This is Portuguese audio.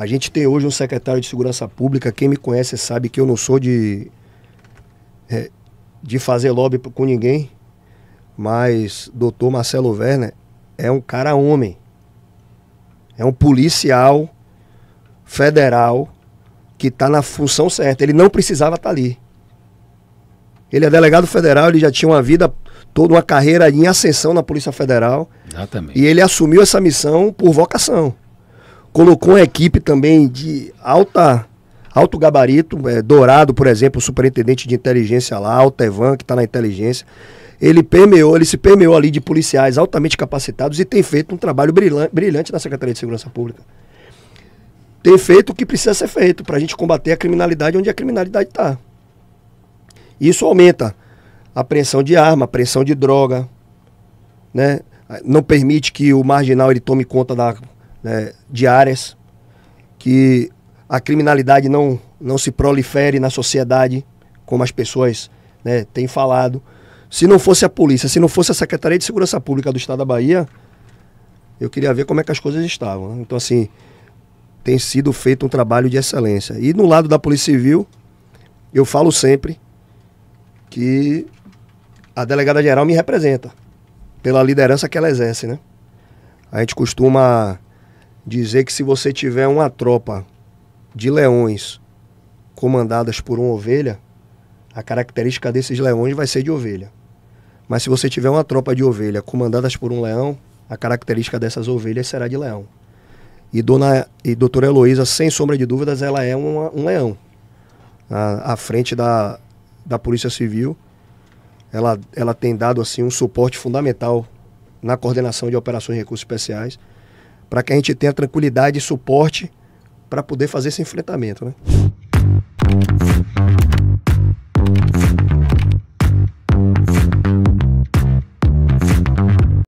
A gente tem hoje um secretário de Segurança Pública. Quem me conhece sabe que eu não sou de, é, de fazer lobby com ninguém. Mas doutor Marcelo Werner é um cara homem. É um policial federal que está na função certa. Ele não precisava estar tá ali. Ele é delegado federal, ele já tinha uma vida, toda uma carreira em ascensão na Polícia Federal. Exatamente. E ele assumiu essa missão por vocação colocou uma equipe também de alta alto gabarito, é, Dourado, por exemplo, o superintendente de inteligência lá, Tevan, que está na inteligência. Ele permeou, ele se permeou ali de policiais altamente capacitados e tem feito um trabalho brilhante na Secretaria de Segurança Pública. Tem feito o que precisa ser feito para a gente combater a criminalidade onde a criminalidade está. Isso aumenta a apreensão de arma, apreensão de droga, né? Não permite que o marginal ele tome conta da né, diárias, que a criminalidade não, não se prolifere na sociedade, como as pessoas né, têm falado. Se não fosse a polícia, se não fosse a Secretaria de Segurança Pública do Estado da Bahia, eu queria ver como é que as coisas estavam. Né? Então, assim, tem sido feito um trabalho de excelência. E no lado da Polícia Civil, eu falo sempre que a delegada geral me representa pela liderança que ela exerce, né? A gente costuma dizer que se você tiver uma tropa de leões comandadas por uma ovelha, a característica desses leões vai ser de ovelha. Mas se você tiver uma tropa de ovelha comandadas por um leão, a característica dessas ovelhas será de leão. E dona e doutora Heloísa, sem sombra de dúvidas, ela é uma, um leão. À, à frente da, da Polícia Civil, ela, ela tem dado assim um suporte fundamental na coordenação de operações e recursos especiais para que a gente tenha tranquilidade e suporte para poder fazer esse enfrentamento. Né?